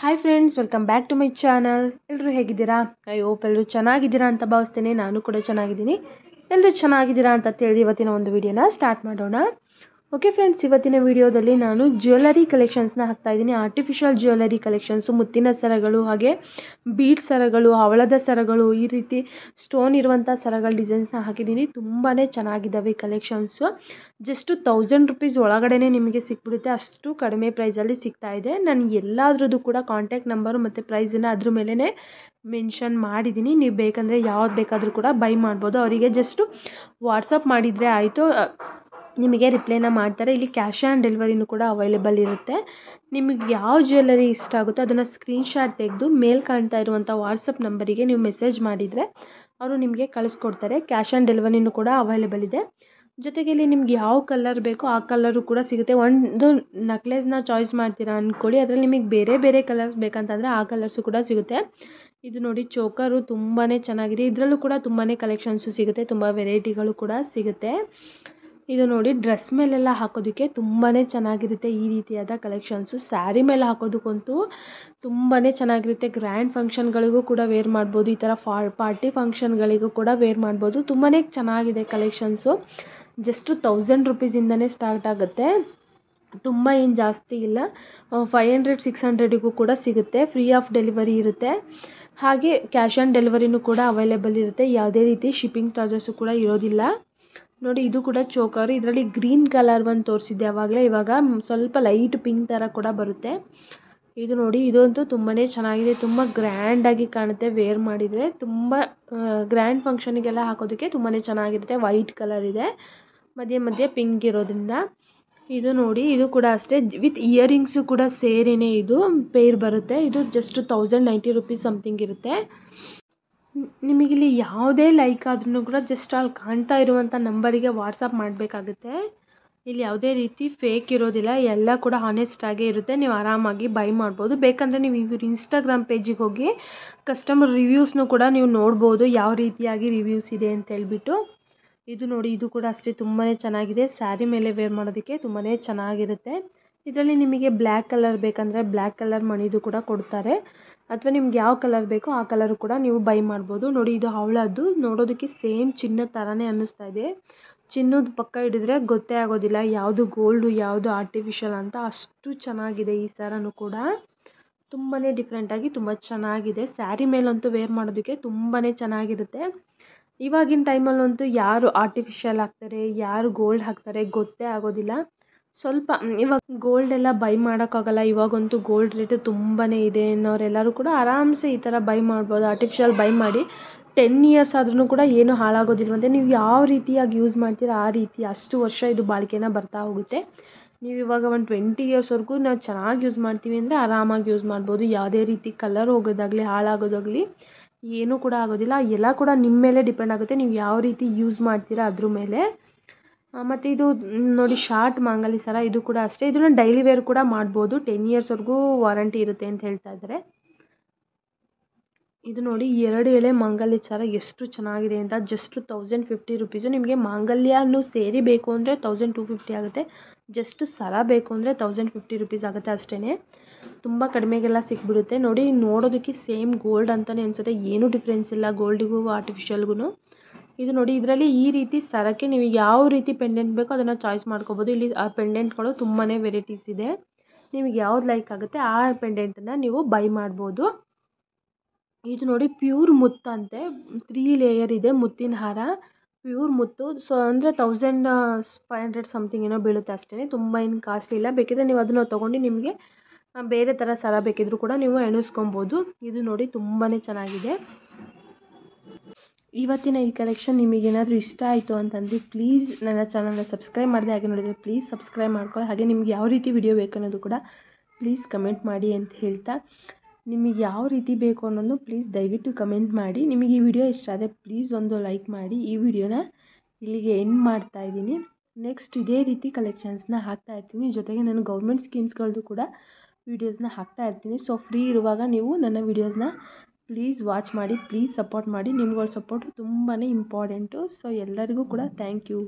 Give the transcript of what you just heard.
hi friends welcome back to my channel ಎಲ್ಲರೂ ಹೇಗಿದ್ದೀರಾ I hope ಎಲ್ಲರೂ ಚೆನ್ನಾಗಿದ್ದೀರಾ ಅಂತ ಭಾವಿಸ್ತೇನೆ ನಾನು ಕೂಡ ಚೆನ್ನಾಗಿದ್ದೀನಿ ಎಲ್ಲರೂ ಚೆನ್ನಾಗಿದ್ದೀರಾ ಅಂತ ತಿಳಿದು ಇವತ್ತಿನ ಒಂದು ವಿಡಿಯೋನ ಸ್ಟಾರ್ಟ್ ಮಾಡೋಣ ಓಕೆ ಫ್ರೆಂಡ್ಸ್ ಇವತ್ತಿನ ವಿಡಿಯೋದಲ್ಲಿ ನಾನು ಜ್ಯುವೆಲ್ಲರಿ ಕಲೆಕ್ಷನ್ಸ್ನ ಇದ್ದೀನಿ ಆರ್ಟಿಫಿಷಿಯಲ್ ಜ್ಯುವೆಲ್ಲರಿ ಕಲೆಕ್ಷನ್ಸು ಮುತ್ತಿನ ಸರಗಳು ಹಾಗೆ ಬೀಡ್ ಸರಗಳು ಹವಳದ ಸರಗಳು ಈ ರೀತಿ ಸ್ಟೋನ್ ಇರುವಂಥ ಸರಗಳ ಡಿಸೈನ್ಸ್ನ ಹಾಕಿದ್ದೀನಿ ತುಂಬಾ ಚೆನ್ನಾಗಿದ್ದಾವೆ ಕಲೆಕ್ಷನ್ಸು ಜಸ್ಟು ತೌಸಂಡ್ ರುಪೀಸ್ ಒಳಗಡೆ ನಿಮಗೆ ಸಿಕ್ಬಿಡುತ್ತೆ ಅಷ್ಟು ಕಡಿಮೆ ಪ್ರೈಸಲ್ಲಿ ಸಿಗ್ತಾಯಿದೆ ನಾನು ಎಲ್ಲಾದ್ರದ್ದು ಕೂಡ ಕಾಂಟ್ಯಾಕ್ಟ್ ನಂಬರು ಮತ್ತು ಪ್ರೈಸನ್ನು ಅದ್ರ ಮೇಲೇ ಮೆನ್ಷನ್ ಮಾಡಿದ್ದೀನಿ ನೀವು ಬೇಕಂದರೆ ಯಾವ್ದು ಬೇಕಾದರೂ ಕೂಡ ಬೈ ಮಾಡ್ಬೋದು ಅವರಿಗೆ ಜಸ್ಟು ವಾಟ್ಸಪ್ ಮಾಡಿದರೆ ಆಯಿತು ನಿಮಗೆ ರಿಪ್ಲೈನ ಮಾಡ್ತಾರೆ ಇಲ್ಲಿ ಕ್ಯಾಶ್ ಆನ್ ಡೆಲಿವರಿನೂ ಕೂಡ ಅವೈಲೇಬಲ್ ಇರುತ್ತೆ ನಿಮಗೆ ಯಾವ ಜ್ಯುವೆಲ್ಲರಿ ಇಷ್ಟ ಆಗುತ್ತೋ ಅದನ್ನು ಸ್ಕ್ರೀನ್ಶಾಟ್ ತೆಗೆದು ಮೇಲೆ ಕಾಣ್ತಾ ಇರುವಂಥ ವಾಟ್ಸಪ್ ನಂಬರಿಗೆ ನೀವು ಮೆಸೇಜ್ ಮಾಡಿದರೆ ಅವರು ನಿಮಗೆ ಕಳಿಸ್ಕೊಡ್ತಾರೆ ಕ್ಯಾಶ್ ಆನ್ ಡೆಲಿವರಿನೂ ಕೂಡ ಅವೈಲೇಬಲ್ ಇದೆ ಜೊತೆಗೆ ಇಲ್ಲಿ ನಿಮ್ಗೆ ಯಾವ ಕಲರ್ ಬೇಕೋ ಆ ಕಲರು ಕೂಡ ಸಿಗುತ್ತೆ ಒಂದು ನಕ್ಲೆಸ್ನ ಚಾಯ್ಸ್ ಮಾಡ್ತೀರಾ ಅಂದ್ಕೊಳ್ಳಿ ಅದರಲ್ಲಿ ನಿಮಗೆ ಬೇರೆ ಬೇರೆ ಕಲರ್ಸ್ ಬೇಕಂತಂದರೆ ಆ ಕಲರ್ಸು ಕೂಡ ಸಿಗುತ್ತೆ ಇದು ನೋಡಿ ಚೋಕರು ತುಂಬಾ ಚೆನ್ನಾಗಿದೆ ಇದರಲ್ಲೂ ಕೂಡ ತುಂಬಾ ಕಲೆಕ್ಷನ್ಸು ಸಿಗುತ್ತೆ ತುಂಬ ವೆರೈಟಿಗಳು ಕೂಡ ಸಿಗುತ್ತೆ ಇದು ನೋಡಿ ಡ್ರೆಸ್ ಮೇಲೆಲ್ಲ ಹಾಕೋದಕ್ಕೆ ತುಂಬಾ ಚೆನ್ನಾಗಿರುತ್ತೆ ಈ ರೀತಿಯಾದ ಕಲೆಕ್ಷನ್ಸು ಸ್ಯಾರಿ ಮೇಲೆ ಹಾಕೋದಕ್ಕಂತೂ ತುಂಬಾ ಚೆನ್ನಾಗಿರುತ್ತೆ ಗ್ರ್ಯಾಂಡ್ ಫಂಕ್ಷನ್ಗಳಿಗೂ ಕೂಡ ವೇರ್ ಮಾಡ್ಬೋದು ಈ ಥರ ಫಾ ಪಾರ್ಟಿ ಫಂಕ್ಷನ್ಗಳಿಗೂ ಕೂಡ ವೇರ್ ಮಾಡ್ಬೋದು ತುಂಬಾ ಚೆನ್ನಾಗಿದೆ ಕಲೆಕ್ಷನ್ಸು ಜಸ್ಟು ತೌಸಂಡ್ ರುಪೀಸಿಂದನೇ ಸ್ಟಾರ್ಟ್ ಆಗುತ್ತೆ ತುಂಬ ಏನು ಜಾಸ್ತಿ ಇಲ್ಲ ಫೈವ್ ಹಂಡ್ರೆಡ್ ಸಿಕ್ಸ್ ಹಂಡ್ರೆಡಿಗೂ ಕೂಡ ಸಿಗುತ್ತೆ ಫ್ರೀ ಆಫ್ ಡೆಲಿವರಿ ಇರುತ್ತೆ ಹಾಗೆ ಕ್ಯಾಶ್ ಆನ್ ಡೆಲಿವರಿನೂ ಕೂಡ ಅವೈಲೇಬಲ್ ಇರುತ್ತೆ ಯಾವುದೇ ರೀತಿ ಶಿಪ್ಪಿಂಗ್ ಚಾರ್ಜಸ್ಸು ಕೂಡ ಇರೋದಿಲ್ಲ ನೋಡಿ ಇದು ಕೂಡ ಚೋಕರ್ ಇದರಲ್ಲಿ ಗ್ರೀನ್ ಕಲರ್ ಒಂದು ತೋರಿಸಿದ್ದೆ ಆವಾಗಲೇ ಇವಾಗ ಸ್ವಲ್ಪ ಲೈಟ್ ಪಿಂಕ್ ಥರ ಕೂಡ ಬರುತ್ತೆ ಇದು ನೋಡಿ ಇದಂತೂ ತುಂಬಾ ಚೆನ್ನಾಗಿದೆ ತುಂಬ ಆಗಿ ಕಾಣುತ್ತೆ ವೇರ್ ಮಾಡಿದರೆ ತುಂಬ ಗ್ರ್ಯಾಂಡ್ ಗೆಲ್ಲ ಹಾಕೋದಕ್ಕೆ ತುಂಬಾ ಚೆನ್ನಾಗಿರುತ್ತೆ ವೈಟ್ ಕಲರ್ ಇದೆ ಮಧ್ಯೆ ಮಧ್ಯೆ ಪಿಂಕ್ ಇರೋದ್ರಿಂದ ಇದು ನೋಡಿ ಇದು ಕೂಡ ಅಷ್ಟೇ ವಿತ್ ಇಯರಿಂಗ್ಸು ಕೂಡ ಸೇರಿನೇ ಇದು ಪೇರ್ ಬರುತ್ತೆ ಇದು just thousand ninety rupees something ಇರುತ್ತೆ ನಿಮಗಿಲ್ಲಿ ಯಾವುದೇ ಲೈಕ್ ಆದ್ರೂ ಕೂಡ ಜಸ್ಟ್ ಅಲ್ಲಿ ಕಾಣ್ತಾ ಇರುವಂಥ ನಂಬರಿಗೆ ವಾಟ್ಸಪ್ ಮಾಡಬೇಕಾಗುತ್ತೆ ಇಲ್ಲಿ ಯಾವುದೇ ರೀತಿ ಫೇಕ್ ಇರೋದಿಲ್ಲ ಎಲ್ಲ ಕೂಡ ಹಾನೆಸ್ಟ್ ಆಗೇ ಇರುತ್ತೆ ನೀವು ಆರಾಮಾಗಿ ಬೈ ಮಾಡ್ಬೋದು ಬೇಕಂದರೆ ನೀವು ಇವ್ರ ಇನ್ಸ್ಟಾಗ್ರಾಮ್ ಪೇಜಿಗೆ ಹೋಗಿ ಕಸ್ಟಮರ್ ರಿವ್ಯೂಸ್ನು ಕೂಡ ನೀವು ನೋಡ್ಬೋದು ಯಾವ ರೀತಿಯಾಗಿ ರಿವ್ಯೂಸ್ ಇದೆ ಅಂತ ಹೇಳ್ಬಿಟ್ಟು ಇದು ನೋಡಿ ಇದು ಕೂಡ ಅಷ್ಟೇ ತುಂಬಾ ಚೆನ್ನಾಗಿದೆ ಸ್ಯಾರಿ ಮೇಲೆ ವೇರ್ ಮಾಡೋದಕ್ಕೆ ತುಂಬಾ ಚೆನ್ನಾಗಿರುತ್ತೆ ಇದರಲ್ಲಿ ನಿಮಗೆ ಬ್ಲ್ಯಾಕ್ ಕಲರ್ ಬೇಕಂದರೆ ಬ್ಲ್ಯಾಕ್ ಕಲರ್ ಮಣಿದು ಕೂಡ ಕೊಡ್ತಾರೆ ಅಥವಾ ನಿಮ್ಗೆ ಯಾವ ಕಲರ್ ಬೇಕೋ ಆ ಕಲರು ಕೂಡ ನೀವು ಬೈ ಮಾಡ್ಬೋದು ನೋಡಿ ಇದು ಹವಳದ್ದು ನೋಡೋದಕ್ಕೆ ಸೇಮ್ ಚಿನ್ನದ ಥರನೇ ಅನ್ನಿಸ್ತಾ ಇದೆ ಚಿನ್ನದ ಪಕ್ಕ ಹಿಡಿದ್ರೆ ಗೊತ್ತೇ ಆಗೋದಿಲ್ಲ ಯಾವುದು ಗೋಲ್ಡು ಯಾವುದು ಆರ್ಟಿಫಿಷಿಯಲ್ ಅಂತ ಅಷ್ಟು ಚೆನ್ನಾಗಿದೆ ಈ ಸರನೂ ಕೂಡ ತುಂಬಾ ಡಿಫ್ರೆಂಟಾಗಿ ತುಂಬ ಚೆನ್ನಾಗಿದೆ ಸ್ಯಾರಿ ಮೇಲಂತೂ ವೇರ್ ಮಾಡೋದಕ್ಕೆ ತುಂಬಾ ಚೆನ್ನಾಗಿರುತ್ತೆ ಇವಾಗಿನ ಟೈಮಲ್ಲಂತೂ ಯಾರು ಆರ್ಟಿಫಿಷಿಯಲ್ ಹಾಕ್ತಾರೆ ಯಾರು ಗೋಲ್ಡ್ ಹಾಕ್ತಾರೆ ಗೊತ್ತೇ ಆಗೋದಿಲ್ಲ ಸ್ವಲ್ಪ ಇವಾಗ ಗೋಲ್ಡ್ ಎಲ್ಲ ಬೈ ಮಾಡೋಕ್ಕಾಗಲ್ಲ ಇವಾಗಂತೂ ಗೋಲ್ಡ್ ರೇಟ್ ತುಂಬಾ ಇದೆ ಅನ್ನೋರೆಲ್ಲರೂ ಕೂಡ ಆರಾಮ್ಸೆ ಈ ಥರ ಬೈ ಮಾಡ್ಬೋದು ಆರ್ಟಿಫಿಷಿಯಲ್ ಬೈ ಮಾಡಿ ಟೆನ್ ಇಯರ್ಸ್ ಆದ್ರೂ ಕೂಡ ಏನು ಹಾಳಾಗೋದಿಲ್ಲ ಹಾಳಾಗೋದಿಲ್ವಂತೆ ನೀವು ಯಾವ ರೀತಿಯಾಗಿ ಯೂಸ್ ಮಾಡ್ತೀರ ಆ ರೀತಿ ಅಷ್ಟು ವರ್ಷ ಇದು ಬಾಳಿಕೆನ ಬರ್ತಾ ಹೋಗುತ್ತೆ ನೀವು ಇವಾಗ ಒಂದು ಟ್ವೆಂಟಿ ಇಯರ್ಸ್ವರೆಗೂ ನಾವು ಚೆನ್ನಾಗಿ ಯೂಸ್ ಮಾಡ್ತೀವಿ ಅಂದರೆ ಆರಾಮಾಗಿ ಯೂಸ್ ಮಾಡ್ಬೋದು ಯಾವುದೇ ರೀತಿ ಕಲರ್ ಹೋಗೋದಾಗಲಿ ಹಾಳಾಗೋದಾಗಲಿ ಏನೂ ಕೂಡ ಆಗೋದಿಲ್ಲ ಎಲ್ಲ ಕೂಡ ನಿಮ್ಮ ಮೇಲೆ ಡಿಪೆಂಡ್ ಆಗುತ್ತೆ ನೀವು ಯಾವ ರೀತಿ ಯೂಸ್ ಮಾಡ್ತೀರಾ ಅದ್ರ ಮೇಲೆ ಮತ್ತು ಇದು ನೋಡಿ ಶಾರ್ಟ್ ಮಾಂಗಲ್ಯ ಸರ ಇದು ಕೂಡ ಅಷ್ಟೇ ಇದನ್ನು ಡೈಲಿ ವೇರ್ ಕೂಡ ಮಾಡ್ಬೋದು ಟೆನ್ ಇಯರ್ಸ್ವರೆಗೂ ವಾರಂಟಿ ಇರುತ್ತೆ ಅಂತ ಹೇಳ್ತಾ ಇದ್ದಾರೆ ಇದು ನೋಡಿ ಎರಡು ಎಳೆ ಮಾಂಗಲ್ಯ ಸರ ಎಷ್ಟು ಚೆನ್ನಾಗಿದೆ ಅಂತ ಜಸ್ಟ್ ತೌಸಂಡ್ ಫಿಫ್ಟಿ ರುಪೀಸು ನಿಮಗೆ ಮಾಂಗಲ್ಯನೂ ಸೇರಿ ಬೇಕು ಅಂದರೆ ತೌಸಂಡ್ ಟು ಫಿಫ್ಟಿ ಆಗುತ್ತೆ ಜಸ್ಟ್ ಸರ ಬೇಕು ಅಂದರೆ ತೌಸಂಡ್ ಫಿಫ್ಟಿ ರುಪೀಸ್ ಆಗುತ್ತೆ ಅಷ್ಟೇ ತುಂಬ ಕಡಿಮೆಗೆಲ್ಲ ಸಿಕ್ಬಿಡುತ್ತೆ ನೋಡಿ ನೋಡೋದಕ್ಕೆ ಸೇಮ್ ಗೋಲ್ಡ್ ಅಂತಲೇ ಅನಿಸುತ್ತೆ ಏನೂ ಡಿಫ್ರೆನ್ಸ್ ಇಲ್ಲ ಗೋಲ್ಡಿಗೂ ಆರ್ಟಿಫಿಷಿಯಲ್ಗೂ ಇದು ನೋಡಿ ಇದರಲ್ಲಿ ಈ ರೀತಿ ಸರಕ್ಕೆ ನೀವು ಯಾವ ರೀತಿ ಪೆಂಡೆಂಟ್ ಬೇಕೋ ಅದನ್ನು ಚಾಯ್ಸ್ ಮಾಡ್ಕೋಬೋದು ಇಲ್ಲಿ ಆ ಪೆಂಡೆಂಟ್ಗಳು ತುಂಬಾ ವೆರೈಟೀಸ್ ಇದೆ ನಿಮಗೆ ಯಾವ್ದು ಲೈಕ್ ಆಗುತ್ತೆ ಆ ಪೆಂಡೆಂಟನ್ನು ನೀವು ಬೈ ಮಾಡ್ಬೋದು ಇದು ನೋಡಿ ಪ್ಯೂರ್ ಮುತ್ತಂತೆ ತ್ರೀ ಲೇಯರ್ ಇದೆ ಮುತ್ತಿನ ಹಾರ ಪ್ಯೂರ್ ಮುತ್ತು ಸೊ ಅಂದರೆ ತೌಸಂಡ್ ಫೈವ್ ಹಂಡ್ರೆಡ್ ಸಮಥಿಂಗ್ ಏನೋ ಬೀಳುತ್ತೆ ಅಷ್ಟೇ ತುಂಬ ಏನು ಕಾಸ್ಟ್ಲಿ ಇಲ್ಲ ಬೇಕಿದ್ರೆ ನೀವು ಅದನ್ನು ತೊಗೊಂಡು ನಿಮಗೆ ಬೇರೆ ಥರ ಸರ ಬೇಕಿದ್ರು ಕೂಡ ನೀವು ಎಣಿಸ್ಕೊಬೋದು ಇದು ನೋಡಿ ತುಂಬಾ ಚೆನ್ನಾಗಿದೆ ಇವತ್ತಿನ ಈ ಕಲೆಕ್ಷನ್ ನಿಮಗೇನಾದರೂ ಇಷ್ಟ ಆಯಿತು ಅಂತಂದರೆ ಪ್ಲೀಸ್ ನನ್ನ ಚಾನಲ್ನ ಸಬ್ಸ್ಕ್ರೈಬ್ ಮಾಡಿದೆ ಹಾಗೆ ನೋಡಿದರೆ ಪ್ಲೀಸ್ ಸಬ್ಸ್ಕ್ರೈಬ್ ಮಾಡ್ಕೊಳ್ಳಿ ಹಾಗೆ ನಿಮ್ಗೆ ಯಾವ ರೀತಿ ವಿಡಿಯೋ ಬೇಕನ್ನೋದು ಕೂಡ ಪ್ಲೀಸ್ ಕಮೆಂಟ್ ಮಾಡಿ ಅಂತ ಹೇಳ್ತಾ ನಿಮಗೆ ಯಾವ ರೀತಿ ಬೇಕು ಅನ್ನೋದು ಪ್ಲೀಸ್ ದಯವಿಟ್ಟು ಕಮೆಂಟ್ ಮಾಡಿ ನಿಮಗೆ ಈ ವಿಡಿಯೋ ಇಷ್ಟ ಆದರೆ ಪ್ಲೀಸ್ ಒಂದು ಲೈಕ್ ಮಾಡಿ ಈ ವಿಡಿಯೋನ ಇಲ್ಲಿಗೆ ಎಂಡ್ ಮಾಡ್ತಾ ಇದ್ದೀನಿ ನೆಕ್ಸ್ಟ್ ಇದೇ ರೀತಿ ಕಲೆಕ್ಷನ್ಸ್ನ ಹಾಕ್ತಾ ಇರ್ತೀನಿ ಜೊತೆಗೆ ನಾನು ಗೌರ್ಮೆಂಟ್ ಸ್ಕೀಮ್ಸ್ಗಳದ್ದು ಕೂಡ ವೀಡಿಯೋಸ್ನ ಹಾಕ್ತಾ ಇರ್ತೀನಿ ಸೊ ಫ್ರೀ ಇರುವಾಗ ನೀವು ನನ್ನ ವೀಡಿಯೋಸ್ನ ಪ್ಲೀಸ್ ವಾಚ್ ಮಾಡಿ ಪ್ಲೀಸ್ ಸಪೋರ್ಟ್ ಮಾಡಿ ನಿಮ್ಗಳ ಸಪೋರ್ಟ್ ತುಂಬಾ ಇಂಪಾರ್ಟೆಂಟು ಸೊ ಎಲ್ಲರಿಗೂ ಕೂಡ ಥ್ಯಾಂಕ್ ಯು